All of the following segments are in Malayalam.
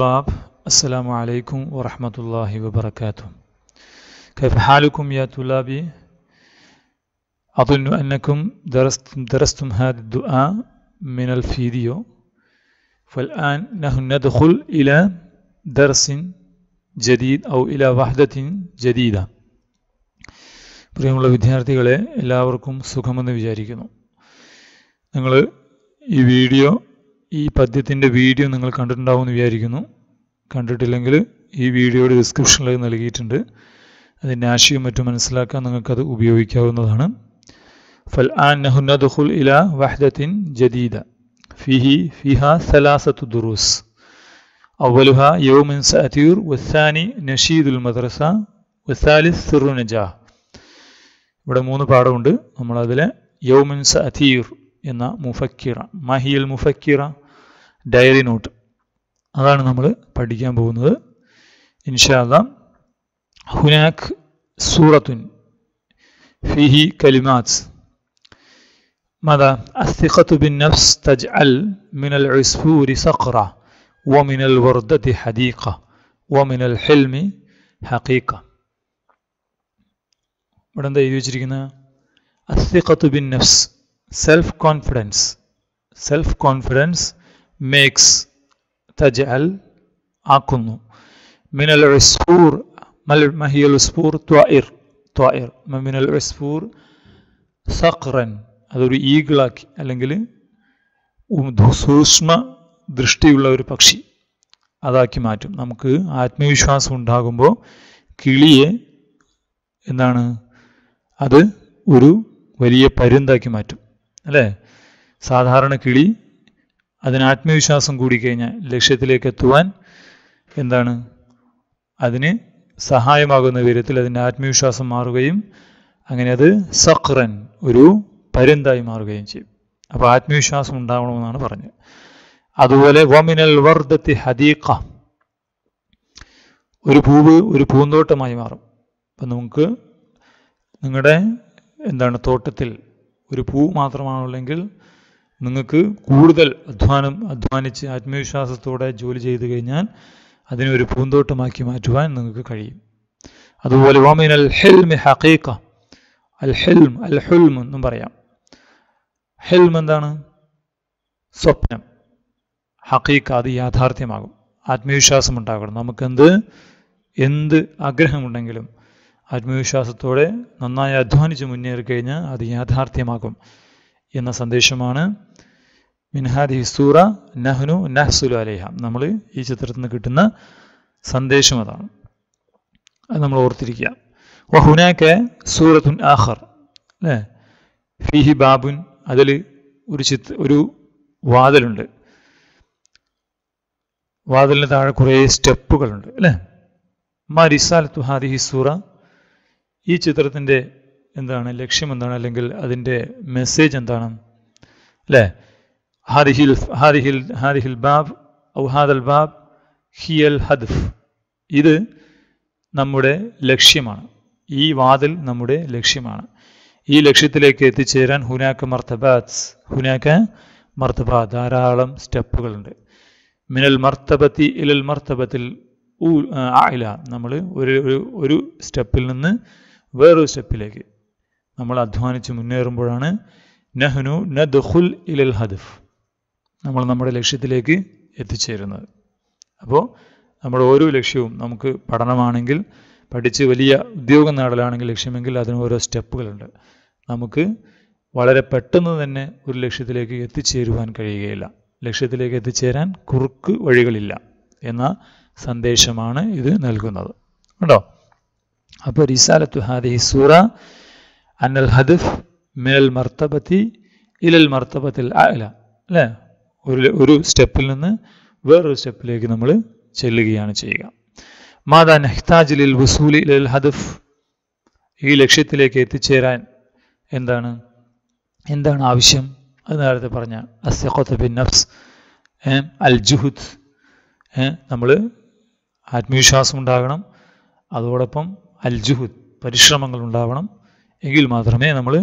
طلاب السلام عليكم ورحمة الله وبركاته كيف حالكم يا طلابي أظن أنكم درستم, درستم هذا الدعاء من الفيديو فالآن نحن ندخل إلى درس جديد أو إلى وحدة جديدة പ്രിയമുള്ള വിദ്യാർത്ഥികളെ എല്ലാവർക്കും സുഖമെന്ന് വിചാരിക്കുന്നു നിങ്ങൾ ഈ വീഡിയോ ഈ പദ്യത്തിൻ്റെ വീഡിയോ നിങ്ങൾ കണ്ടിട്ടുണ്ടാവുമെന്ന് വിചാരിക്കുന്നു കണ്ടിട്ടില്ലെങ്കിൽ ഈ വീഡിയോയുടെ ഡിസ്ക്രിപ്ഷനിൽ നൽകിയിട്ടുണ്ട് അതിൻ്റെ ആശയം മറ്റും മനസ്സിലാക്കാൻ നിങ്ങൾക്കത് ഉപയോഗിക്കാവുന്നതാണ് ഫൽ ആൻ നഹുന്നദുൽ ഇല വഹദത്തിൻ ജദീദ ഫിഹി ഫിഹ സലാസത്തു ദുറൂസ് അവലുഹ യോമിൻ സഅതീർ വസാനി നഷീദുൽ മദ്രസ വസാലിസ് സിറുനജ നജാ ഇവിടെ മൂന്ന് പാഠമുണ്ട് നമ്മളതിലെ യോമിൻ സഅതീർ എന്ന മുഫക്കിറ മഹിയൽ മുഫക്കിറ ഡയറി നോട്ട് അതാണ് നമ്മൾ പഠിക്കാൻ പോകുന്നത് ഇൻഷാല്ല ഹുനാഖ് സൂറത്തുൻ ഫിഹി കലിമാത്ത് ماذا الثقة بالنفس تجعل من العصفور صقرة ومن الوردة حديقة ومن الحلم حقيقة ഇവിടെ എന്താ എഴുതി വെച്ചിരിക്കുന്നത് അസ്തിഖത്ത് ബിൻ നഫ്സ് self confidence self confidence makes تجعل ആക്കുന്നു മിനൽ റിസ്ഫൂർ മഹിയൽ റിസ്ഫൂർ ത്വായിർ ത്വായിർ മിനൽ റിസ്ഫൂർ സഖ്റൻ അതൊരു ഈഗിളാക്കി അല്ലെങ്കിൽ സൂക്ഷ്മ ദൃഷ്ടിയുള്ള ഒരു പക്ഷി അതാക്കി മാറ്റും നമുക്ക് ആത്മവിശ്വാസം ഉണ്ടാകുമ്പോൾ കിളിയെ എന്താണ് അത് ഒരു വലിയ പരുന്താക്കി മാറ്റും അല്ലേ സാധാരണ കിളി അതിന് ആത്മവിശ്വാസം കൂടി കഴിഞ്ഞാൽ ലക്ഷ്യത്തിലേക്ക് എത്തുവാൻ എന്താണ് അതിന് സഹായമാകുന്ന വിധത്തിൽ അതിൻ്റെ ആത്മവിശ്വാസം മാറുകയും അങ്ങനെ അത് സഖ്റൻ ഒരു പരുന്തായി മാറുകയും ചെയ്യും അപ്പോൾ ആത്മവിശ്വാസം ഉണ്ടാവണമെന്നാണ് പറഞ്ഞത് അതുപോലെ വമിനൽ വർദ്ധത്തി ഹദീഖ ഒരു പൂവ് ഒരു പൂന്തോട്ടമായി മാറും അപ്പം നമുക്ക് നിങ്ങളുടെ എന്താണ് തോട്ടത്തിൽ ഒരു പൂ മാത്രമാണുള്ളെങ്കിൽ നിങ്ങൾക്ക് കൂടുതൽ അധ്വാനം അധ്വാനിച്ച് ആത്മവിശ്വാസത്തോടെ ജോലി ചെയ്തു കഴിഞ്ഞാൽ അതിനെ ഒരു പൂന്തോട്ടമാക്കി മാറ്റുവാൻ നിങ്ങൾക്ക് കഴിയും അതുപോലെ വാമിൻ അൽ ഹെൽമി ഹഖീഖ അൽ ഹെൽം അൽ ഹുൽം എന്നും പറയാം ഹെൽം എന്താണ് സ്വപ്നം ഹഖീഖ അത് യാഥാർത്ഥ്യമാകും ആത്മവിശ്വാസം ഉണ്ടാകണം നമുക്കെന്ത് എന്ത് ആഗ്രഹമുണ്ടെങ്കിലും ആത്മവിശ്വാസത്തോടെ നന്നായി അധ്വാനിച്ച് മുന്നേറി കഴിഞ്ഞാൽ അത് യാഥാർത്ഥ്യമാക്കും എന്ന സന്ദേശമാണ് മിൻഹാദി സൂറ നഹ്നു നഹ്സുലു അലേഹ നമ്മൾ ഈ ചിത്രത്തിൽ നിന്ന് കിട്ടുന്ന സന്ദേശം അതാണ് അത് നമ്മൾ ഓർത്തിരിക്കുക വഹുനാക്ക് സൂറത്തുൻ ആഹർ അല്ലേ ഫിഹി ബാബുൻ അതിൽ ഒരു ചിത് ഒരു വാതിലുണ്ട് വാതിലിന് താഴെ കുറേ സ്റ്റെപ്പുകളുണ്ട് അല്ലേ മാ റിസാൽ ഹാദിഹി സൂറ ഈ ചിത്രത്തിൻ്റെ എന്താണ് ലക്ഷ്യം എന്താണ് അല്ലെങ്കിൽ അതിൻ്റെ മെസ്സേജ് എന്താണ് അല്ലേ ഹാരിഹിൽ ഹാരിഹിൽ ഹാരിഹിൽ ബാബ് ഔഹാദൽ ബാബ് ഹിയൽ ഹദ്ഫ് ഇത് നമ്മുടെ ലക്ഷ്യമാണ് ഈ വാതിൽ നമ്മുടെ ലക്ഷ്യമാണ് ഈ ലക്ഷ്യത്തിലേക്ക് എത്തിച്ചേരാൻ ഹുനാക്ക മർത്തബാത്സ് ഹുനാക്ക മർത്തബ ധാരാളം സ്റ്റെപ്പുകളുണ്ട് മിനൽ മർത്തബത്തി ഇലൽ മർത്തബത്തിൽ ഊ ആയില നമ്മൾ ഒരു ഒരു സ്റ്റെപ്പിൽ നിന്ന് വേറൊരു സ്റ്റെപ്പിലേക്ക് നമ്മൾ അധ്വാനിച്ച് മുന്നേറുമ്പോഴാണ് നഹ്നു നദ്ഖുൽ ഇലൽ ഹദഫ് നമ്മൾ നമ്മുടെ ലക്ഷ്യത്തിലേക്ക് എത്തിച്ചേരുന്നത് അപ്പോൾ നമ്മുടെ ഓരോ ലക്ഷ്യവും നമുക്ക് പഠനമാണെങ്കിൽ പഠിച്ച് വലിയ ഉദ്യോഗം നേടലാണെങ്കിൽ ലക്ഷ്യമെങ്കിൽ അതിന് ഓരോ സ്റ്റെപ്പുകളുണ്ട് നമുക്ക് വളരെ പെട്ടെന്ന് തന്നെ ഒരു ലക്ഷ്യത്തിലേക്ക് എത്തിച്ചേരുവാൻ കഴിയുകയില്ല ലക്ഷ്യത്തിലേക്ക് എത്തിച്ചേരാൻ കുറുക്ക് വഴികളില്ല എന്ന സന്ദേശമാണ് ഇത് നൽകുന്നത് കേട്ടോ അപ്പോൾ റിസാലത്തു ഹാദി സൂറ അന്നൽ ഹദഫ് മിനൽ മർത്തബത്തി ഇലൽ മർത്തബത്തിൽ അല്ല അല്ലേ ഒരു ഒരു സ്റ്റെപ്പിൽ നിന്ന് വേറൊരു സ്റ്റെപ്പിലേക്ക് നമ്മൾ ചെല്ലുകയാണ് ചെയ്യുക മാതാ നെഹ്താജ് ലിൽ വസൂലി ഇലൽ ഹദഫ് ഈ ലക്ഷ്യത്തിലേക്ക് എത്തിച്ചേരാൻ എന്താണ് എന്താണ് ആവശ്യം അത് നേരത്തെ പറഞ്ഞ അസ്യഖത്ത് ബിൻ നഫ്സ് അൽ ജുഹുദ് നമ്മൾ ആത്മവിശ്വാസം ഉണ്ടാകണം അതോടൊപ്പം അൽ ജുഹുദ് പരിശ്രമങ്ങൾ ഉണ്ടാവണം എങ്കിൽ മാത്രമേ നമ്മൾ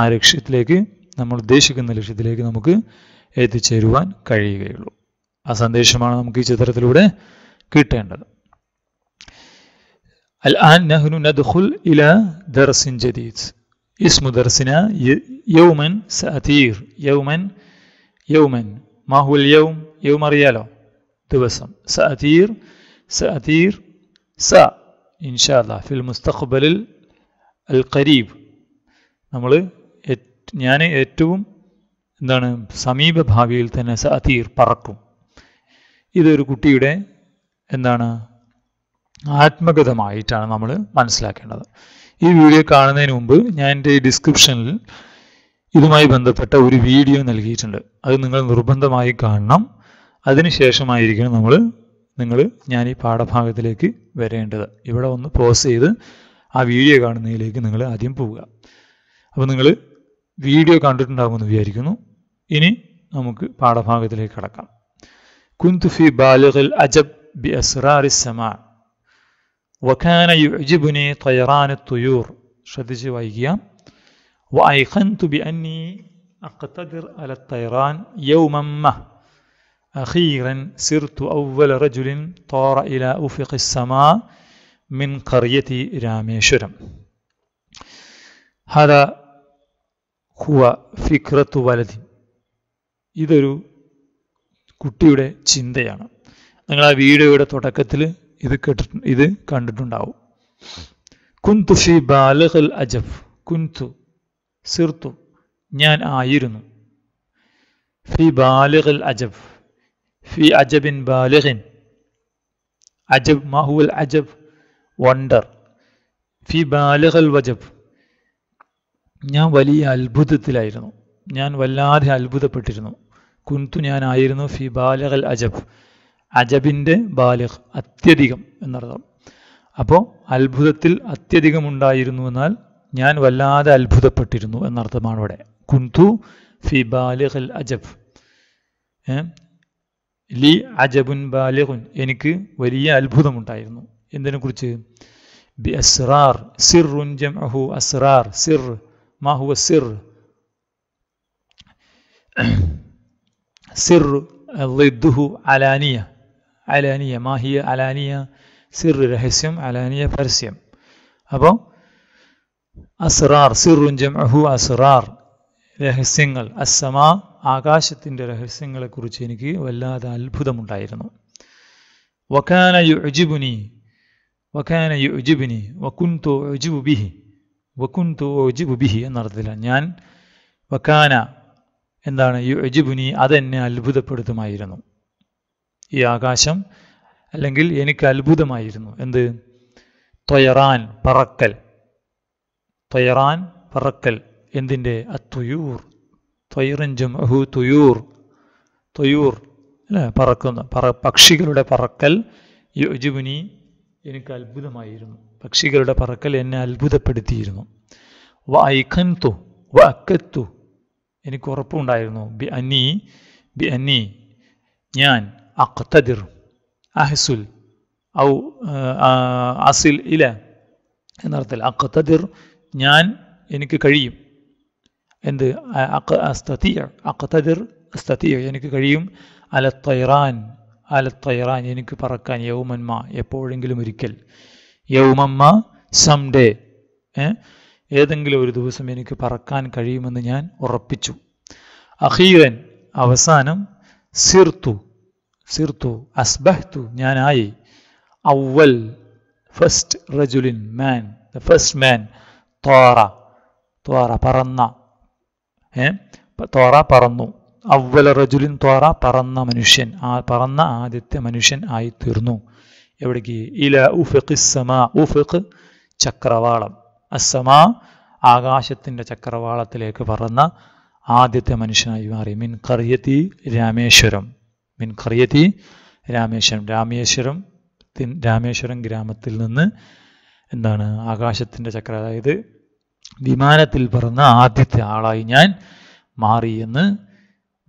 ആ ലക്ഷ്യത്തിലേക്ക് നമ്മൾ ഉദ്ദേശിക്കുന്ന ലക്ഷ്യത്തിലേക്ക് നമുക്ക് എത്തിച്ചേരുവാൻ കഴിയുകയുള്ളൂ ആ സന്ദേശമാണ് നമുക്ക് ഈ ചിത്രത്തിലൂടെ കിട്ടേണ്ടത് الآن نحن ندخل إلى درس جديد اسم درسنا يوما سأتير يوما യൗമൻ ما هو യൗം يوم ريالو ദിവസം സഅതീർ സഅതീർ സ ഇൻഷാ ഇൻഷാല്ല ഫിൽ മുസ്തഖ്ബലിൽ അൽ ഖരീബ് നമ്മൾ ഞാൻ ഏറ്റവും എന്താണ് സമീപ ഭാവിയിൽ തന്നെ സതീർ പറക്കും ഇതൊരു കുട്ടിയുടെ എന്താണ് ആത്മഗതമായിട്ടാണ് നമ്മൾ മനസ്സിലാക്കേണ്ടത് ഈ വീഡിയോ കാണുന്നതിന് മുമ്പ് ഞാൻ എൻ്റെ ഡിസ്ക്രിപ്ഷനിൽ ഇതുമായി ബന്ധപ്പെട്ട ഒരു വീഡിയോ നൽകിയിട്ടുണ്ട് അത് നിങ്ങൾ നിർബന്ധമായി കാണണം അതിനുശേഷമായിരിക്കണം നമ്മൾ നിങ്ങൾ ഞാൻ ഈ പാഠഭാഗത്തിലേക്ക് വരേണ്ടത് ഇവിടെ ഒന്ന് പോസ് ചെയ്ത് ആ വീഡിയോ കാണുന്നതിലേക്ക് നിങ്ങൾ ആദ്യം പോവുക അപ്പോൾ നിങ്ങൾ വീഡിയോ കണ്ടിട്ടുണ്ടാകുമെന്ന് വിചാരിക്കുന്നു ഇനി നമുക്ക് പാഠഭാഗത്തിലേക്ക് കടക്കാം കുന്തുഫി ബാലുഹൽ അജബ് ബി അസ്രാറിസമ വഖാന യുജിബുനി തയറാന തുയൂർ ശ്രദ്ധിച്ച് വൈകിയ വൈഖൻ തുബി അന്നി അഖ്തദിർ അല തയറാൻ യൗമമ്മ أخيرا صرت أول رجل طار إلى أفق السماء من قرية ഹദ هذا ഹുവ ഫിക്രത്തു വലതി ഇതൊരു കുട്ടിയുടെ ചിന്തയാണ് നിങ്ങൾ ആ വീഡിയോയുടെ തുടക്കത്തിൽ ഇത് കേട്ടിട്ട് ഇത് കണ്ടിട്ടുണ്ടാവും കുന്തു ഫി ബാലഹൽ അജഫ് കുന്തു സിർത്തു ഞാൻ ആയിരുന്നു ഫി ബാലഹൽ അജഫ് في عجب بالغ عجب ما هو العجب wonder في بالغ الوجب ഞാൻ വലിയ അത്ഭുതത്തിലായിരുന്നു ഞാൻ വല്ലാതെ അത്ഭുതപ്പെട്ടിരുന്നു കുന്തു ഞാനായിരുന്നു ഫി ബാലഹൽ അജബ് അജബിൻ്റെ ബാലഹ് അത്യധികം എന്നർത്ഥം അപ്പോൾ അത്ഭുതത്തിൽ അത്യധികം ഉണ്ടായിരുന്നു എന്നാൽ ഞാൻ വല്ലാതെ അത്ഭുതപ്പെട്ടിരുന്നു എന്നർത്ഥമാണ് ഇവിടെ കുന്തു ഫി ബാലഹൽ അജബ് ലി അജബുൻ ബാലിഖുൻ എനിക്ക് വലിയ അത്ഭുതമുണ്ടായിരുന്നു എന്തിനെക്കുറിച്ച് ബി سر സിറുൻ ജംഅഹു سر സിർ هو സിർ സിർ ضده علانية علانية ما هي علانية سر رهسيم علانية فرسيم أبو أسرار سر جمعه أسرار രഹസ്യങ്ങൾ അസമ ആകാശത്തിൻ്റെ രഹസ്യങ്ങളെക്കുറിച്ച് എനിക്ക് വല്ലാതെ അത്ഭുതമുണ്ടായിരുന്നു വഖാന യുജിബുനി വഖാന യുജിബുനി വക്കുൻതു ഒജിബുബിഹി വക്കുൻതു ഒജിബുബിഹി എന്നർത്ഥത്തിലാണ് ഞാൻ വഖാന എന്താണ് യുജിബുനി അതെന്നെ അത്ഭുതപ്പെടുത്തുമായിരുന്നു ഈ ആകാശം അല്ലെങ്കിൽ എനിക്ക് അത്ഭുതമായിരുന്നു എന്ത് തൊയറാൻ പറക്കൽ തൊയറാൻ പറക്കൽ എന്തിൻ്റെ അത്വയൂർ ത്വയിറഞ്ചും അഹു തുയൂർ തൊയൂർ അല്ലേ പറക്കുന്ന പറ പക്ഷികളുടെ പറക്കൽ യുജുബുനി എനിക്ക് അത്ഭുതമായിരുന്നു പക്ഷികളുടെ പറക്കൽ എന്നെ അത്ഭുതപ്പെടുത്തിയിരുന്നു വ ഐഖൻതു വ അക്കത്തു എനിക്ക് ഉറപ്പുണ്ടായിരുന്നു ബി അനി ബി അനി ഞാൻ അഖ്തദിർ അഹസുൽ ഔ അസിൽ ഇല എന്നർത്ഥത്തിൽ അഖ്തദിർ ഞാൻ എനിക്ക് കഴിയും എന്ത് അസ്തീർ അക്തദിർ അസ്തീർ എനിക്ക് കഴിയും അലത്തൈറാൻ അലത്തൈറാൻ എനിക്ക് പറക്കാൻ യൗമന്മ എപ്പോഴെങ്കിലും ഒരിക്കൽ യൗമമ്മ സംഡേ ഏതെങ്കിലും ഒരു ദിവസം എനിക്ക് പറക്കാൻ കഴിയുമെന്ന് ഞാൻ ഉറപ്പിച്ചു അഹീറൻ അവസാനം സിർത്തു സിർത്തു അസ്ബഹ്തു ഞാനായി അവൽ ഫസ്റ്റ് റജുലിൻ മാൻ ദ ഫസ്റ്റ് മാൻ ത്വാറ ത്വാറ പറന്ന തോറ പറന്നു അവല റജുലിൻ തോറ പറന്ന മനുഷ്യൻ ആ പറന്ന ആദ്യത്തെ മനുഷ്യൻ ആയി തീർന്നു എവിടേക്ക് ഇല ഉഫിഖ് സമാ ഉഫിഖ് ചക്രവാളം അസമാ ആകാശത്തിൻ്റെ ചക്രവാളത്തിലേക്ക് പറന്ന ആദ്യത്തെ മനുഷ്യനായി മാറി മിൻ കറിയത്തി രാമേശ്വരം മിൻ കറിയത്തി രാമേശ്വരം രാമേശ്വരം രാമേശ്വരം ഗ്രാമത്തിൽ നിന്ന് എന്താണ് ആകാശത്തിൻ്റെ ചക്ര അതായത് വിമാനത്തിൽ പറന്ന ആദ്യത്തെ ആളായി ഞാൻ മാറിയെന്ന്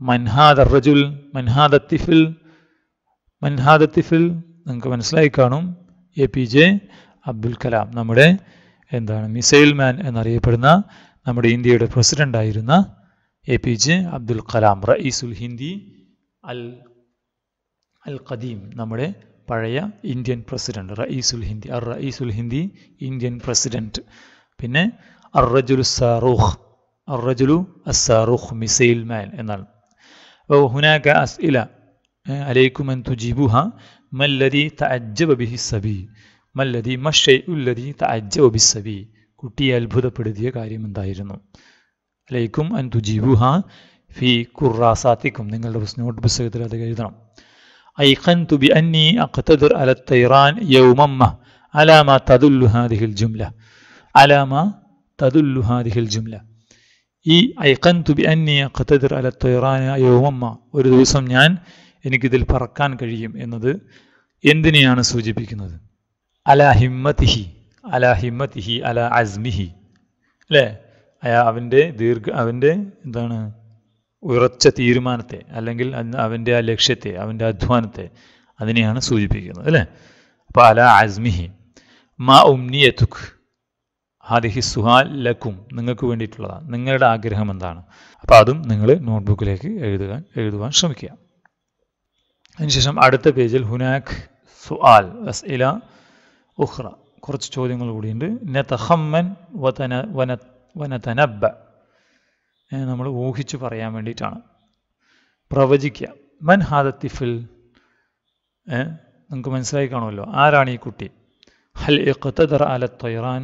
മൻഹാദ റജുൽ മൻഹാദ തിഫിൽ മൻഹാദ തിഫിൽ നിങ്ങൾക്ക് മനസ്സിലായി കാണും A P J Abdul Kalam നമ്മുടെ എന്താണ് മിസൈൽ മാൻ എന്നറിയപ്പെടുന്ന നമ്മുടെ ഇന്ത്യയുടെ പ്രസിഡന്റ് ആയിരുന്ന A P J Abdul Kalam റഈസുൽ ഹിന്ദി അൽ അൽ ഖദീം നമ്മുടെ പഴയ ഇന്ത്യൻ പ്രസിഡന്റ് റഈസുൽ ഹിന്ദി അർ റഈസുൽ ഹിന്ദി ഇന്ത്യൻ പ്രസിഡന്റ് പിന്നെ الرجل الصاروخ الرجل الصاروخ ميسيل مان مال وهناك أسئلة آه، عليكم أن تجيبوها ما الذي تعجب به السبي ما الذي ما الشيء الذي تعجب به السبي كتي بالصبي കുട്ടിയെ അത്ഭുതപ്പെടുത്തിയ കാര്യമെന്തായിരുന്നു ലൈക്കും അൻ തുജീബുഹ ഫി കുറാസാത്തിക്കും നിങ്ങളുടെ നോട്ട് പുസ്തകത്തിൽ അത് എഴുതണം أيقنت بأني أقتدر على الطيران يوما ما على ما تدل هذه الجملة على ما തതുല്ലു ഹാദിഹിൽ ജുംല ഈ ഐക്കൻ തുബി അന്യ ഖത്തദിർ അല തൊയറാന യോമമ്മ ഒരു ദിവസം ഞാൻ എനിക്കിതിൽ പറക്കാൻ കഴിയും എന്നത് എന്തിനെയാണ് സൂചിപ്പിക്കുന്നത് അല ഹിമ്മത്തിഹി അല ഹിമ്മത്തിഹി അല അസ്മിഹി അല്ലേ അയാ അവൻ്റെ ദീർഘ അവൻ്റെ എന്താണ് ഉറച്ച തീരുമാനത്തെ അല്ലെങ്കിൽ അവൻ്റെ ആ ലക്ഷ്യത്തെ അവൻ്റെ അധ്വാനത്തെ അതിനെയാണ് സൂചിപ്പിക്കുന്നത് അല്ലേ അപ്പോൾ അല അസ്മിഹി മാ ഉംനിയതുഖ് ഹാദിഹി സുഹാൽ ലക്കും നിങ്ങൾക്ക് വേണ്ടിയിട്ടുള്ളതാണ് നിങ്ങളുടെ ആഗ്രഹം എന്താണ് അപ്പോൾ അതും നിങ്ങൾ നോട്ട്ബുക്കിലേക്ക് എഴുതുവാൻ എഴുതുവാൻ ശ്രമിക്കുക അതിനുശേഷം അടുത്ത പേജിൽ ഹുനാഖ് സുആൽ അസ് ഇല ഉഹ്റ കുറച്ച് ചോദ്യങ്ങൾ കൂടിയുണ്ട് നെതഹമ്മൻ വതന വന വനതനബ നമ്മൾ ഊഹിച്ച് പറയാൻ വേണ്ടിയിട്ടാണ് പ്രവചിക്കുക മൻ ഹാദത്തിഫിൽ നിങ്ങൾക്ക് മനസ്സിലായി കാണുമല്ലോ ആരാണ് ഈ കുട്ടി ഹൽ ഇഖ്തദർ അല തൊയറാൻ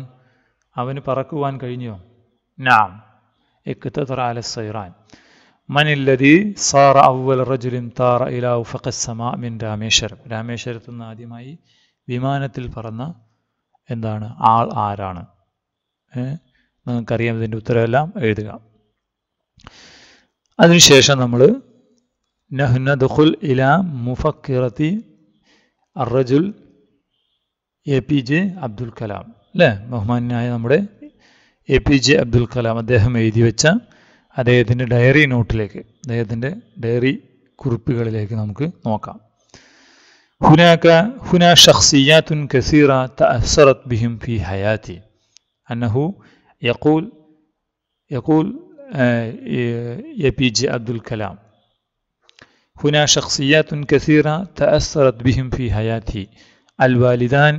അവന് പറക്കുവാൻ കഴിഞ്ഞോ നാം സൈറാൻ മനില്ലതി സാറ മിൻ രാമേശ്വരം രാമേശ്വരത്ത് നിന്ന് ആദ്യമായി വിമാനത്തിൽ പറന്ന എന്താണ് ആൾ ആരാണ് നിങ്ങൾക്കറിയാം ഇതിൻ്റെ ഉത്തരമെല്ലാം എഴുതുക അതിനുശേഷം നമ്മൾ നഹ്ന ദുഖുൽ ഇല മുഫക്കിറത്തി അറജുൽ A P J Abdul Kalam അല്ലേ ബഹുമാന്യനായ നമ്മുടെ A P J Abdul Kalam അദ്ദേഹം എഴുതി വെച്ച അദ്ദേഹത്തിൻ്റെ ഡയറി നോട്ടിലേക്ക് അദ്ദേഹത്തിൻ്റെ ഡയറി കുറിപ്പുകളിലേക്ക് നമുക്ക് നോക്കാം ഹുനാക്ക ഹുനാ ഷഖ്സിയാത്തുൻ കസീറ തഅസറത് ബിഹിം ഫി ഹയാത്തി അന്നഹു യക്കൂൽ യക്കൂൽ A P J Abdul Kalam ഹുനാ ഷഖ്സിയാത്തുൻ കസീറ തഅസറത് ബിഹിം ഫി ഹയാത്തി അൽ വാലിദാൻ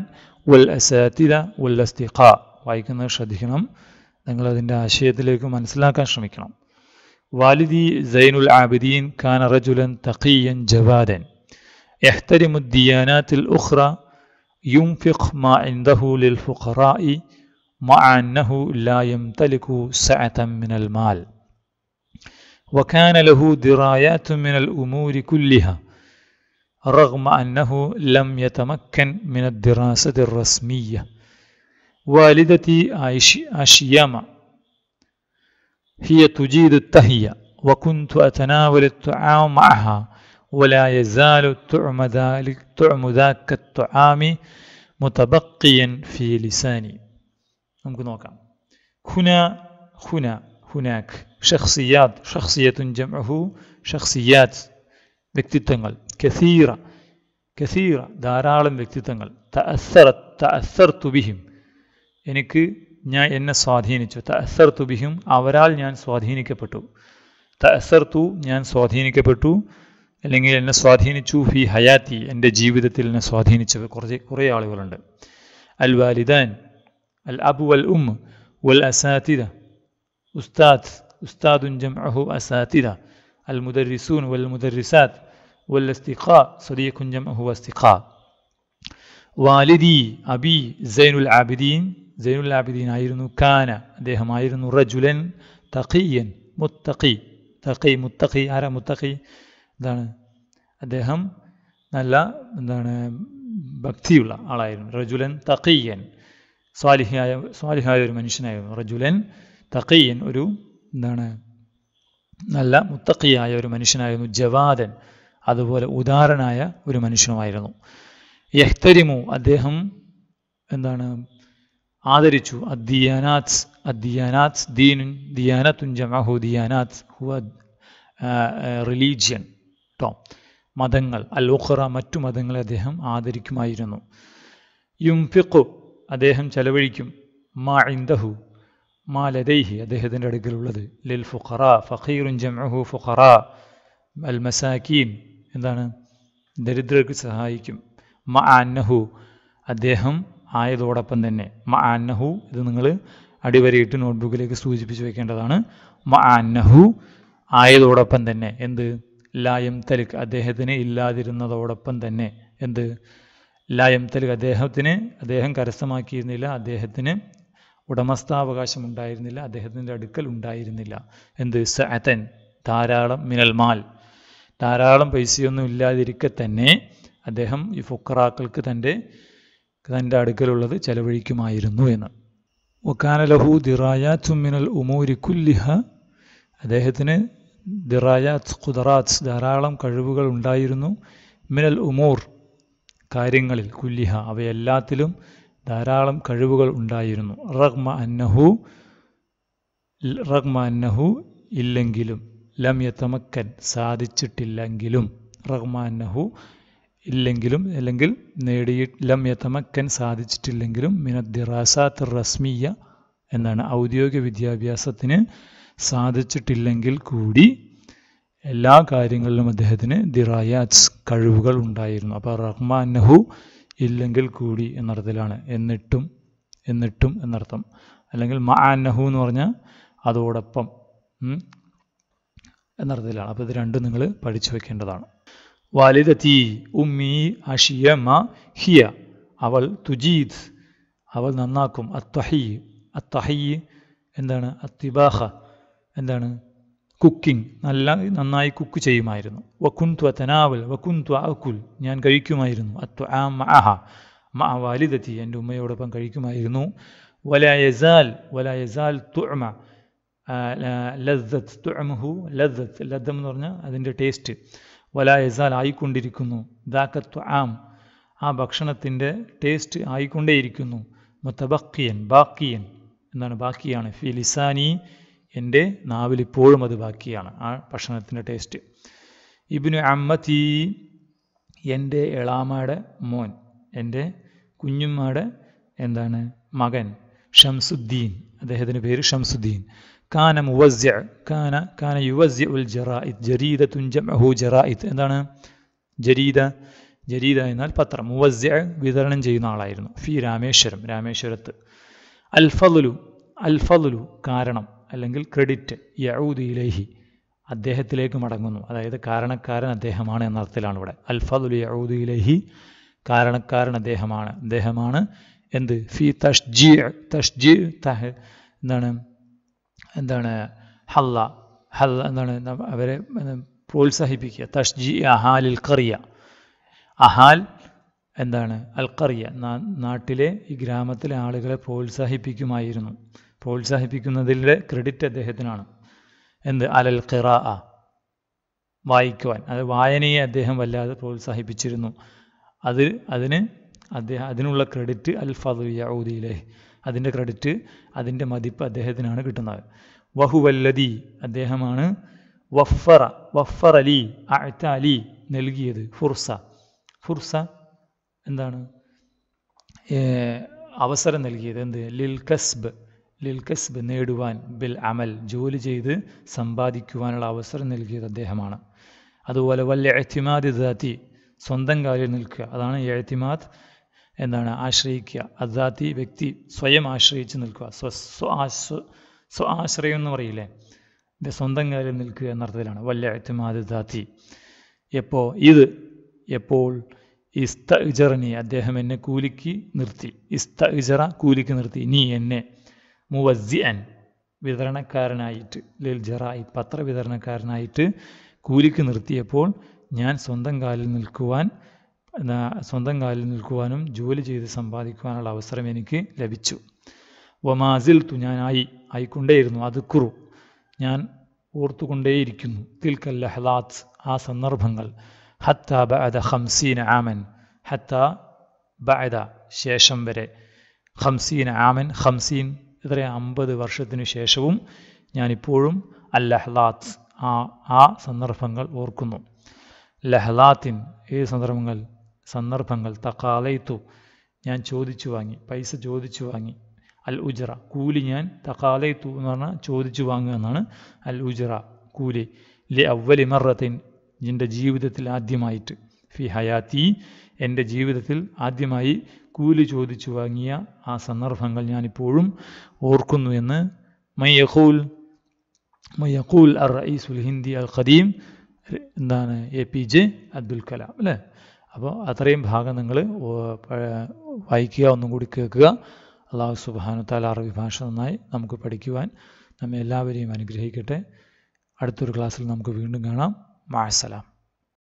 والأساتذة والأصدقاء വായിക്കുന്നവർ ശ്രദ്ധിക്കണം നിങ്ങൾ അതിൻ്റെ ആശയത്തിലേക്ക് മനസ്സിലാക്കാൻ شميكنام والدي زين العابدين كان رجلا تقيا ജവാദൻ يحترم الديانات الأخرى ينفق ما عنده للفقراء مع أنه لا يمتلك سعة من المال وكان له درايات من الأمور كلها رغم أنه لم يتمكن من الدراسة الرسمية والدتي أشياما هي تجيد التهية وكنت أتناول الطعام معها ولا يزال طعم ذلك طعم ذاك الطعام متبقيا في لساني ممكن هنا هنا هناك شخصيات شخصية جمعه شخصيات بكتتنقل കസീറ കസീറ ധാരാളം വ്യക്തിത്വങ്ങൾ തഅസർ തുബിഹിം എനിക്ക് ഞാൻ എന്നെ സ്വാധീനിച്ചു തഅസർ തുബിഹിം അവരാൽ ഞാൻ സ്വാധീനിക്കപ്പെട്ടു തഅസർ തു ഞാൻ സ്വാധീനിക്കപ്പെട്ടു അല്ലെങ്കിൽ എന്നെ സ്വാധീനിച്ചു ഹി ഹയാത്തി എൻ്റെ ജീവിതത്തിൽ എന്നെ സ്വാധീനിച്ചവർ കുറച്ച് കുറേ ആളുകളുണ്ട് അൽ വാലിദാൻ അൽ അബു അൽ ഉം വൽ അസാത്തിദ ഉസ്താദ് ഉസ്താദുൻ അഹു അസാത്തിദ അൽ റിസൂൻ വൽ റിസാദ് والاستقاء صديق جمعه هو استقاء والدي أبي زين العابدين زين العابدين آيرن كان ديهم آيرن رجلا تقيا متقي تقي متقي ആരാ മുത്തഖി എന്താണ് അദ്ദേഹം നല്ല എന്താണ് ഭക്തിയുള്ള ആളായിരുന്നു റജുലൻ തക്കീയൻ സ്വാലിഹിയായ സ്വാലിഹായ ഒരു മനുഷ്യനായിരുന്നു റജുലൻ തക്കീയൻ ഒരു എന്താണ് നല്ല മുത്തക്കിയായ ഒരു മനുഷ്യനായിരുന്നു ജവാദൻ അതുപോലെ ഉദാരനായ ഒരു മനുഷ്യനുമായിരുന്നു യഹ്തരിമു അദ്ദേഹം എന്താണ് ആദരിച്ചു അദ്ദിയാനാത്സ് അദ്ദിയാനാത്സ് ദീനു ദിയാനത്തുൻ ജമാഹു ദിയാനാത്സ് ഹുവ റിലീജിയൻ കേട്ടോ മതങ്ങൾ അൽ മറ്റു മതങ്ങളെ അദ്ദേഹം ആദരിക്കുമായിരുന്നു യുംഫിഖു അദ്ദേഹം ചെലവഴിക്കും മാ ഇന്ദഹു മാ ലതൈഹി അദ്ദേഹത്തിൻ്റെ അടുക്കലുള്ളത് ലിൽ ഫുഖറ ഫഖീറുൻ ജമഹു ഫുഖറ അൽ മസാക്കീൻ എന്താണ് ദരിദ്രർക്ക് സഹായിക്കും മ അന്നഹു അദ്ദേഹം ആയതോടൊപ്പം തന്നെ മ അന്നഹു ഇത് നിങ്ങൾ അടിവരയിട്ട് നോട്ട്ബുക്കിലേക്ക് സൂചിപ്പിച്ചു വെക്കേണ്ടതാണ് മ അന്നഹു ആയതോടൊപ്പം തന്നെ എന്ത് ലായം തലുക്ക് അദ്ദേഹത്തിന് ഇല്ലാതിരുന്നതോടൊപ്പം തന്നെ എന്ത് ലായം തലുക്ക് അദ്ദേഹത്തിന് അദ്ദേഹം കരസ്ഥമാക്കിയിരുന്നില്ല അദ്ദേഹത്തിന് ഉടമസ്ഥാവകാശം ഉണ്ടായിരുന്നില്ല അദ്ദേഹത്തിൻ്റെ അടുക്കൽ ഉണ്ടായിരുന്നില്ല എന്ത് സഅതൻ ധാരാളം മിനൽമാൽ ധാരാളം പൈസയൊന്നും ഇല്ലാതിരിക്കെ തന്നെ അദ്ദേഹം ഈ ഫുക്കറാക്കൾക്ക് തൻ്റെ തൻ്റെ അടുക്കലുള്ളത് ചെലവഴിക്കുമായിരുന്നു എന്ന് വക്കാന ലഹു ദിറായ മിനൽ ഉമൂരി കുല്ലിഹ അദ്ദേഹത്തിന് ദിറായ ഖുദറാത്ത് ധാരാളം കഴിവുകൾ ഉണ്ടായിരുന്നു മിനൽ ഉമൂർ കാര്യങ്ങളിൽ കുല്ലിഹ അവയെല്ലാത്തിലും ധാരാളം കഴിവുകൾ ഉണ്ടായിരുന്നു റഹ്മ അന്നഹു റഹ്മ അന്നഹു ഇല്ലെങ്കിലും ലം യത്തമക്കൻ സാധിച്ചിട്ടില്ലെങ്കിലും റഹ്മാനഹു ഇല്ലെങ്കിലും അല്ലെങ്കിൽ നേടിയി യത്തമക്കൻ സാധിച്ചിട്ടില്ലെങ്കിലും മിനദ്ദിറാസാത്ത് റസ്മിയ എന്നാണ് ഔദ്യോഗിക വിദ്യാഭ്യാസത്തിന് സാധിച്ചിട്ടില്ലെങ്കിൽ കൂടി എല്ലാ കാര്യങ്ങളിലും അദ്ദേഹത്തിന് ദിറായാസ് കഴിവുകൾ ഉണ്ടായിരുന്നു അപ്പോൾ റഹ്മാനഹു ഇല്ലെങ്കിൽ കൂടി എന്നർത്ഥത്തിലാണ് എന്നിട്ടും എന്നിട്ടും എന്നർത്ഥം അല്ലെങ്കിൽ മഅന്നഹു എന്ന് പറഞ്ഞാൽ അതോടൊപ്പം എന്നർത്ഥത്തിലാണ് അപ്പോൾ ഇത് രണ്ടും നിങ്ങൾ പഠിച്ചു വെക്കേണ്ടതാണ് വാലിദത്തി ഉമ്മി അഷിയ ഹിയ അവൾ തുജീദ് അവൾ നന്നാക്കും അത്തഹി അത്തഹി എന്താണ് അത്തിബാഹ എന്താണ് കുക്കിംഗ് നല്ല നന്നായി കുക്ക് ചെയ്യുമായിരുന്നു വക്കുൻത്വ തനാവൽ വക്കുൻത്വ അക്കുൽ ഞാൻ കഴിക്കുമായിരുന്നു അത്വ ആ മഅഹ മഅ വാലിദത്തി എൻ്റെ ഉമ്മയോടൊപ്പം കഴിക്കുമായിരുന്നു വലയസാൽ വലയസാൽ തുഴമ തുഅമ ലസ്സത്ത് തുഴമുഹു ലസ്സത്ത് ലദ്ദം എന്ന് പറഞ്ഞാൽ അതിൻ്റെ ടേസ്റ്റ് വല എസാൽ ആയിക്കൊണ്ടിരിക്കുന്നു ദാക്കത്തു ആം ആ ഭക്ഷണത്തിൻ്റെ ടേസ്റ്റ് ആയിക്കൊണ്ടേയിരിക്കുന്നു മുത്തബക്കിയൻ ബാക്കിയൻ എന്നാണ് ബാക്കിയാണ് ഫി ലിസാനി എൻ്റെ നാവിൽ ഇപ്പോഴും അത് ബാക്കിയാണ് ആ ഭക്ഷണത്തിൻ്റെ ടേസ്റ്റ് ഇബിന് അമ്മത്തി എൻ്റെ എളാമയുടെ മോൻ എൻ്റെ കുഞ്ഞുമ്മയുടെ എന്താണ് മകൻ ഷംസുദ്ദീൻ അദ്ദേഹത്തിൻ്റെ പേര് ഷംസുദ്ദീൻ കാന മുവസ്യ കാന കാന യുവസ്യ ഉൽ ജറായിത് ജരീദ തുഞ്ചമഹു ജറായിത് എന്താണ് ജരീദ ജരീദ എന്നാൽ പത്രം മുവസ്യ വിതരണം ചെയ്യുന്ന ആളായിരുന്നു ഫി രാമേശ്വരം രാമേശ്വരത്ത് അൽഫലുലു അൽഫലുലു കാരണം അല്ലെങ്കിൽ ക്രെഡിറ്റ് യൗദിലേഹി അദ്ദേഹത്തിലേക്ക് മടങ്ങുന്നു അതായത് കാരണക്കാരൻ അദ്ദേഹമാണ് എന്ന അർത്ഥത്തിലാണ് ഇവിടെ അൽഫലുലു യൗദിലേഹി കാരണക്കാരൻ അദ്ദേഹമാണ് അദ്ദേഹമാണ് എന്ത് ഫി തഷ്ജി തഷ്ജി എന്താണ് എന്താണ് ഹല്ല ഹല്ല എന്താണ് അവരെ പ്രോത്സാഹിപ്പിക്കുക തഷ്ജി അഹാൽ ഇൽ കറിയ അഹാൽ എന്താണ് അൽക്കറിയ നാട്ടിലെ ഈ ഗ്രാമത്തിലെ ആളുകളെ പ്രോത്സാഹിപ്പിക്കുമായിരുന്നു പ്രോത്സാഹിപ്പിക്കുന്നതിൻ്റെ ക്രെഡിറ്റ് അദ്ദേഹത്തിനാണ് എന്ത് അലൽ ഖിറ വായിക്കുവാൻ അത് വായനയെ അദ്ദേഹം വല്ലാതെ പ്രോത്സാഹിപ്പിച്ചിരുന്നു അത് അതിന് അദ്ദേഹം അതിനുള്ള ക്രെഡിറ്റ് അൽ ഫദു യൗദിയിലെ അതിൻ്റെ ക്രെഡിറ്റ് അതിൻ്റെ മതിപ്പ് അദ്ദേഹത്തിനാണ് കിട്ടുന്നത് വഹുവല്ലതി അദ്ദേഹമാണ് വഫറ വഫർ അലി അഴ്ത്ത അലി നൽകിയത് ഫുർസ ഫുർസ എന്താണ് അവസരം നൽകിയത് എന്ത് ലിൽ കസ്ബ് ലിൽ കസ്ബ് നേടുവാൻ ബിൽ അമൽ ജോലി ചെയ്ത് സമ്പാദിക്കുവാനുള്ള അവസരം നൽകിയത് അദ്ദേഹമാണ് അതുപോലെ വല്ല എഹ്തിമാദ് ദാത്തി സ്വന്തം കാലിൽ നിൽക്കുക അതാണ് എഹ്തിമാദ് എന്താണ് ആശ്രയിക്കുക ഈ വ്യക്തി സ്വയം ആശ്രയിച്ച് നിൽക്കുക സ്വ സ്വ സ്വ ആശ്രയം എന്ന് പറയില്ലേ സ്വന്തം കാര്യം നിൽക്കുക എന്നർത്ഥത്തിലാണ് വല്ല എത്തുമാദാത്തി എപ്പോൾ ഇത് എപ്പോൾ ഇസ്ത ഇജറിനി അദ്ദേഹം എന്നെ കൂലിക്ക് നിർത്തി ഇസ്ത ഇജറ കൂലിക്ക് നിർത്തി നീ എന്നെ മുവസി അൻ വിതരണക്കാരനായിട്ട് ലിൽ ഈ പത്ര വിതരണക്കാരനായിട്ട് കൂലിക്ക് നിർത്തിയപ്പോൾ ഞാൻ സ്വന്തം കാലിൽ നിൽക്കുവാൻ സ്വന്തം കാലിൽ നിൽക്കുവാനും ജോലി ചെയ്ത് സമ്പാദിക്കുവാനുള്ള അവസരം എനിക്ക് ലഭിച്ചു വമാസിൽ തു ഞാനായി ആയിക്കൊണ്ടേയിരുന്നു അത് കുറു ഞാൻ ഓർത്തുകൊണ്ടേയിരിക്കുന്നു തിൽക്കൽ ലഹ്ലാത്ത് ആ സന്ദർഭങ്ങൾ ഹത്ത ബഅദ ഹംസീൻ ആമൻ ഹത്ത ബഅദ ശേഷം വരെ ഹംസീൻ ആമൻ ഹംസീൻ ഇത്ര അമ്പത് വർഷത്തിനു ശേഷവും ഞാനിപ്പോഴും അൽ ലഹ്ലാത്ത് ആ ആ സന്ദർഭങ്ങൾ ഓർക്കുന്നു ലഹ്ലാത്തിൻ ഏത് സന്ദർഭങ്ങൾ സന്ദർഭങ്ങൾ തക്കാലയത്തു ഞാൻ ചോദിച്ചു വാങ്ങി പൈസ ചോദിച്ചു വാങ്ങി അൽ ഉജറ കൂലി ഞാൻ തക്കാലയത്തു എന്ന് പറഞ്ഞാൽ ചോദിച്ചു വാങ്ങുക എന്നാണ് അൽ ഉജറ കൂലി ലി അവലി മറത്തിൻ എൻ്റെ ജീവിതത്തിൽ ആദ്യമായിട്ട് ഫി ഹയാത്തി എൻ്റെ ജീവിതത്തിൽ ആദ്യമായി കൂലി ചോദിച്ചു വാങ്ങിയ ആ സന്ദർഭങ്ങൾ ഞാനിപ്പോഴും ഓർക്കുന്നു എന്ന് മയ്യഖൂൽ മയ്യഖൂൽ അർ റയീസുൽ ഹിന്ദി അൽ ഖദീം എന്താണ് A P J Abdul Kalam അല്ലേ അപ്പോൾ അത്രയും ഭാഗം നിങ്ങൾ വായിക്കുക ഒന്നും കൂടി കേൾക്കുക അള്ളാഹു സുബാനുത്താൽ അറബി ഭാഷ നന്നായി നമുക്ക് പഠിക്കുവാൻ നമ്മെ എല്ലാവരെയും അനുഗ്രഹിക്കട്ടെ അടുത്തൊരു ക്ലാസ്സിൽ നമുക്ക് വീണ്ടും കാണാം മാസലാം